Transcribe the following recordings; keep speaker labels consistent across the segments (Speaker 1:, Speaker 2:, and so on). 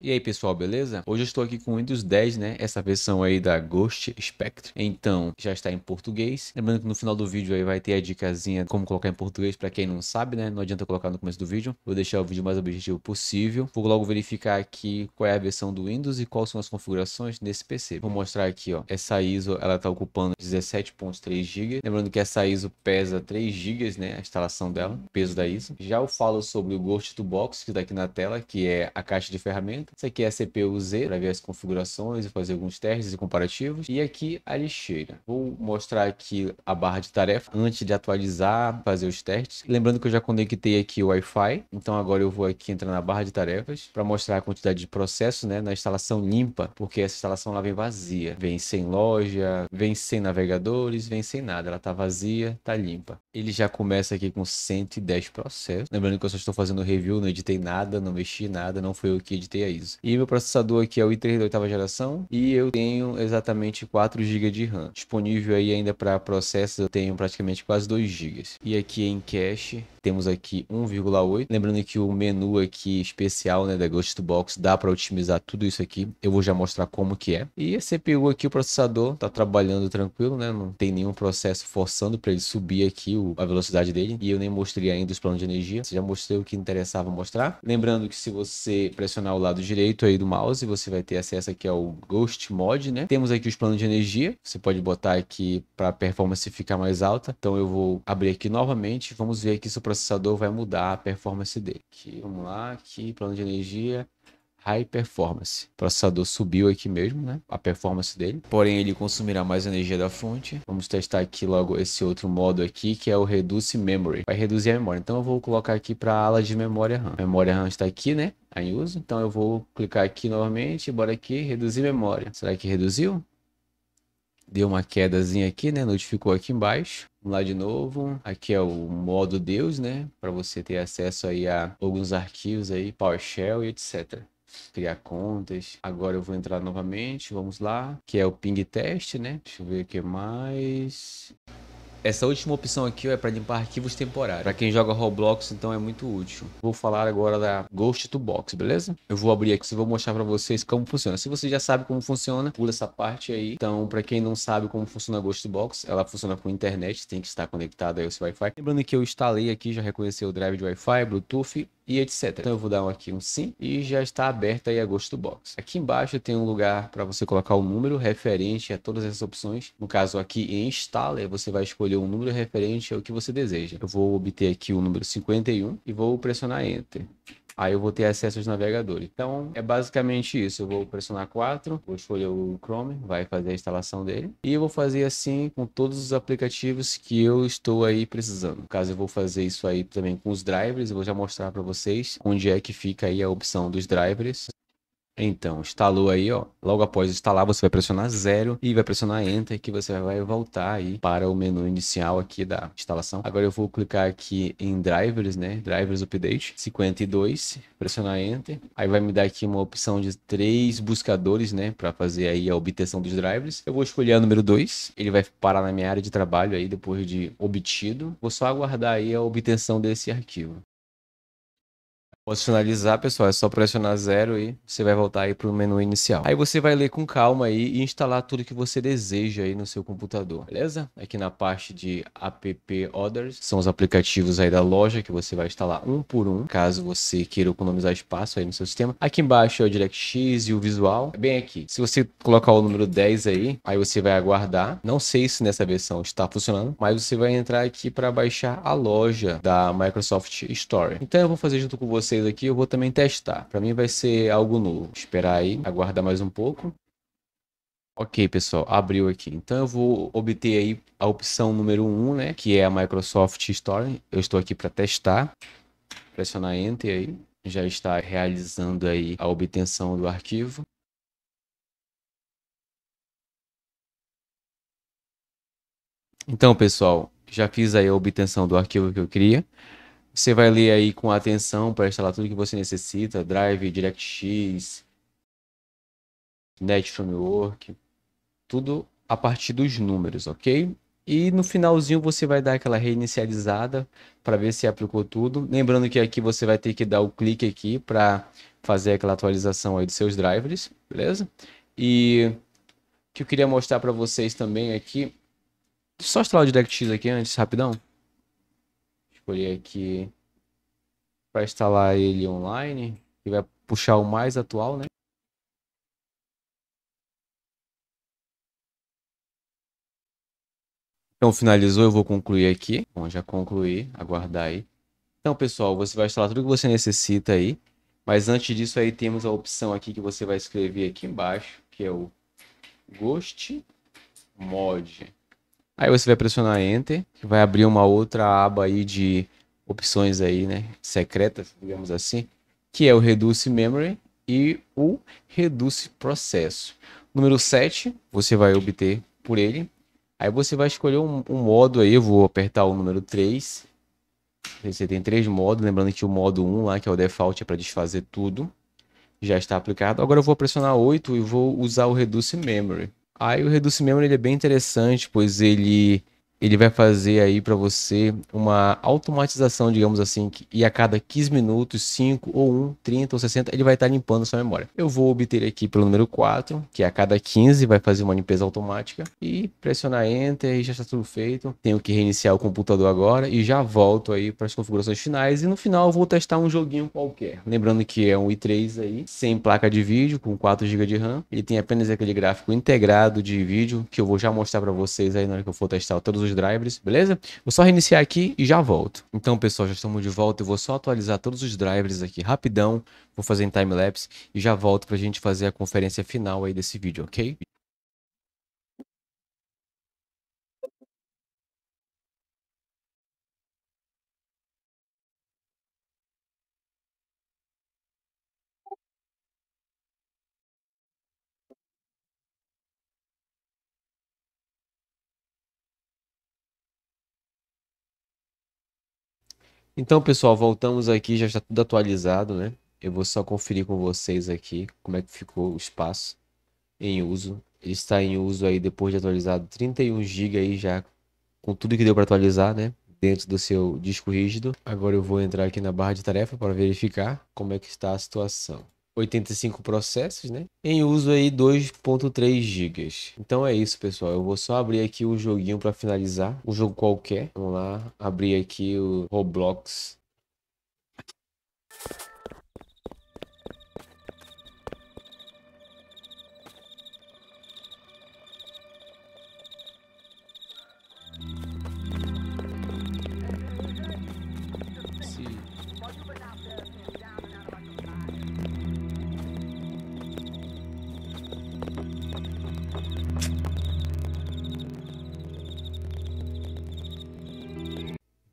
Speaker 1: E aí pessoal, beleza? Hoje eu estou aqui com o Windows 10, né? Essa versão aí da Ghost Spectre. Então, já está em português. Lembrando que no final do vídeo aí vai ter a dicasinha como colocar em português para quem não sabe, né? Não adianta colocar no começo do vídeo. Vou deixar o vídeo mais objetivo possível. Vou logo verificar aqui qual é a versão do Windows e quais são as configurações nesse PC. Vou mostrar aqui, ó. Essa ISO, ela está ocupando 17.3 GB. Lembrando que essa ISO pesa 3 GB, né? A instalação dela, o peso da ISO. Já eu falo sobre o Ghost Toolbox, que está aqui na tela, que é a caixa de ferramentas ferramenta. Isso aqui é a CPU-Z, para ver as configurações e fazer alguns testes e comparativos. E aqui a lixeira. Vou mostrar aqui a barra de tarefa antes de atualizar, fazer os testes. Lembrando que eu já conectei aqui o Wi-Fi, então agora eu vou aqui entrar na barra de tarefas para mostrar a quantidade de processos né, na instalação limpa, porque essa instalação lá vem vazia, vem sem loja, vem sem navegadores, vem sem nada. Ela tá vazia, tá limpa. Ele já começa aqui com 110 processos. Lembrando que eu só estou fazendo review, não editei nada, não mexi nada, não foi eu que editei aí. E meu processador aqui é o i3 da oitava geração e eu tenho exatamente 4 GB de RAM. Disponível aí ainda para processos eu tenho praticamente quase 2 GB. E aqui em cache temos aqui 1,8. Lembrando que o menu aqui especial né, da Ghost Box dá para otimizar tudo isso aqui. Eu vou já mostrar como que é. E a CPU aqui, o processador, tá trabalhando tranquilo, né? Não tem nenhum processo forçando para ele subir aqui o, a velocidade dele. E eu nem mostrei ainda os planos de energia. Já mostrei o que interessava mostrar. Lembrando que se você pressionar o lado direito aí do mouse, você vai ter acesso aqui ao Ghost Mod, né? Temos aqui os planos de energia. Você pode botar aqui para performance ficar mais alta. Então eu vou abrir aqui novamente. Vamos ver aqui se o processador processador vai mudar a performance dele. Aqui, vamos lá, aqui, plano de energia, high performance. O processador subiu aqui mesmo, né? A performance dele. Porém, ele consumirá mais energia da fonte. Vamos testar aqui logo esse outro modo aqui, que é o Reduce Memory. Vai reduzir a memória. Então, eu vou colocar aqui para a ala de memória RAM. Memória RAM está aqui, né? Em uso. Então, eu vou clicar aqui novamente. Bora aqui, reduzir memória. Será que reduziu? deu uma quedazinha aqui, né? Notificou aqui embaixo. Vamos lá de novo. Aqui é o modo Deus, né? Para você ter acesso aí a alguns arquivos aí, PowerShell e etc. Criar contas. Agora eu vou entrar novamente. Vamos lá. Que é o ping test, né? Deixa eu ver o que mais. Essa última opção aqui ó, é para limpar arquivos temporários. Para quem joga Roblox, então é muito útil. Vou falar agora da Ghost to Box, beleza? Eu vou abrir aqui e vou mostrar para vocês como funciona. Se você já sabe como funciona, pula essa parte aí. Então, para quem não sabe como funciona a Ghost to Box, ela funciona com internet, tem que estar conectado aí ao seu Wi-Fi. Lembrando que eu instalei aqui, já reconheceu o drive de Wi-Fi, Bluetooth e etc. Então eu vou dar um aqui um sim e já está aberta aí a Ghost box. Aqui embaixo tem um lugar para você colocar o um número referente a todas essas opções. No caso aqui em installer, você vai escolher um número referente ao que você deseja. Eu vou obter aqui o número 51 e vou pressionar enter. Aí eu vou ter acesso aos navegadores. Então é basicamente isso. Eu vou pressionar 4, vou escolher o Chrome, vai fazer a instalação dele. E eu vou fazer assim com todos os aplicativos que eu estou aí precisando. No caso, eu vou fazer isso aí também com os drivers. Eu vou já mostrar para vocês onde é que fica aí a opção dos drivers. Então, instalou aí, ó. Logo após instalar, você vai pressionar zero e vai pressionar Enter, que você vai voltar aí para o menu inicial aqui da instalação. Agora eu vou clicar aqui em Drivers, né? Drivers Update 52, pressionar Enter. Aí vai me dar aqui uma opção de três buscadores, né? Para fazer aí a obtenção dos drivers. Eu vou escolher o número 2. Ele vai parar na minha área de trabalho aí depois de obtido. Vou só aguardar aí a obtenção desse arquivo. Posso finalizar, pessoal, é só pressionar zero e você vai voltar aí para o menu inicial. Aí você vai ler com calma aí e instalar tudo que você deseja aí no seu computador, beleza? Aqui na parte de app orders, são os aplicativos aí da loja que você vai instalar um por um, caso você queira economizar espaço aí no seu sistema. Aqui embaixo é o DirectX e o visual, é bem aqui. Se você colocar o número 10 aí, aí você vai aguardar. Não sei se nessa versão está funcionando, mas você vai entrar aqui para baixar a loja da Microsoft Store. Então eu vou fazer junto com você vocês aqui, eu vou também testar. Para mim vai ser algo novo. esperar aí, aguardar mais um pouco. Ok, pessoal, abriu aqui. Então eu vou obter aí a opção número 1, um, né? Que é a Microsoft Store. Eu estou aqui para testar. Pressionar Enter aí. Já está realizando aí a obtenção do arquivo. Então, pessoal, já fiz aí a obtenção do arquivo que eu queria. Você vai ler aí com atenção para instalar tudo que você necessita: Drive, DirectX, Net Framework, tudo a partir dos números, ok? E no finalzinho você vai dar aquela reinicializada para ver se aplicou tudo. Lembrando que aqui você vai ter que dar o clique aqui para fazer aquela atualização aí dos seus drivers, beleza? E o que eu queria mostrar para vocês também aqui, só instalar o DirectX aqui antes, rapidão escolher aqui para instalar ele online, que vai puxar o mais atual, né? Então, finalizou, eu vou concluir aqui. Bom, já concluí, aguardar aí. Então, pessoal, você vai instalar tudo que você necessita aí. Mas antes disso aí, temos a opção aqui que você vai escrever aqui embaixo, que é o Ghost Mod. Aí você vai pressionar Enter, que vai abrir uma outra aba aí de opções aí, né? Secretas, digamos assim, que é o Reduce Memory e o Reduce Processo. Número 7, você vai obter por ele. Aí você vai escolher um, um modo aí, eu vou apertar o número 3. Você tem três modos, lembrando que o modo 1 lá, que é o default, é para desfazer tudo. Já está aplicado. Agora eu vou pressionar 8 e vou usar o Reduce Memory. Aí o Reduce Memory ele é bem interessante, pois ele ele vai fazer aí para você uma automatização, digamos assim, e a cada 15 minutos, 5 ou 1, 30 ou 60, ele vai estar tá limpando a sua memória. Eu vou obter aqui pelo número 4, que a cada 15 vai fazer uma limpeza automática e pressionar enter e já está tudo feito. Tenho que reiniciar o computador agora e já volto aí para as configurações finais e no final eu vou testar um joguinho qualquer. Lembrando que é um i3 aí, sem placa de vídeo, com 4 GB de RAM. Ele tem apenas aquele gráfico integrado de vídeo que eu vou já mostrar para vocês aí na hora que eu for testar todos os drivers, beleza? Vou só reiniciar aqui e já volto. Então, pessoal, já estamos de volta. Eu vou só atualizar todos os drivers aqui rapidão. Vou fazer em time-lapse e já volto para a gente fazer a conferência final aí desse vídeo, ok? Então, pessoal, voltamos aqui, já está tudo atualizado, né? Eu vou só conferir com vocês aqui como é que ficou o espaço em uso. Ele está em uso aí depois de atualizado 31 GB aí já com tudo que deu para atualizar, né? Dentro do seu disco rígido. Agora eu vou entrar aqui na barra de tarefa para verificar como é que está a situação. 85 processos, né? Em uso aí 2.3 GB. Então é isso, pessoal. Eu vou só abrir aqui o joguinho para finalizar, um jogo qualquer. Vamos lá, abrir aqui o Roblox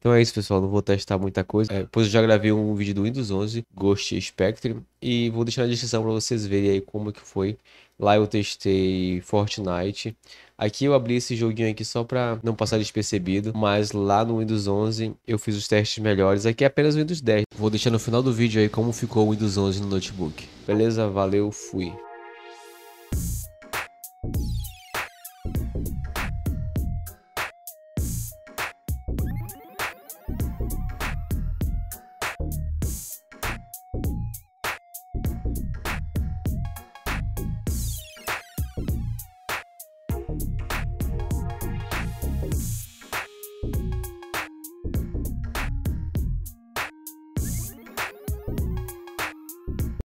Speaker 1: Então é isso, pessoal. Não vou testar muita coisa. É, pois eu já gravei um vídeo do Windows 11, Ghost Spectrum. E vou deixar na descrição para vocês verem aí como que foi. Lá eu testei Fortnite. Aqui eu abri esse joguinho aqui só para não passar despercebido, mas lá no Windows 11 eu fiz os testes melhores. Aqui é apenas o Windows 10. Vou deixar no final do vídeo aí como ficou o Windows 11 no notebook. Beleza? Valeu, fui.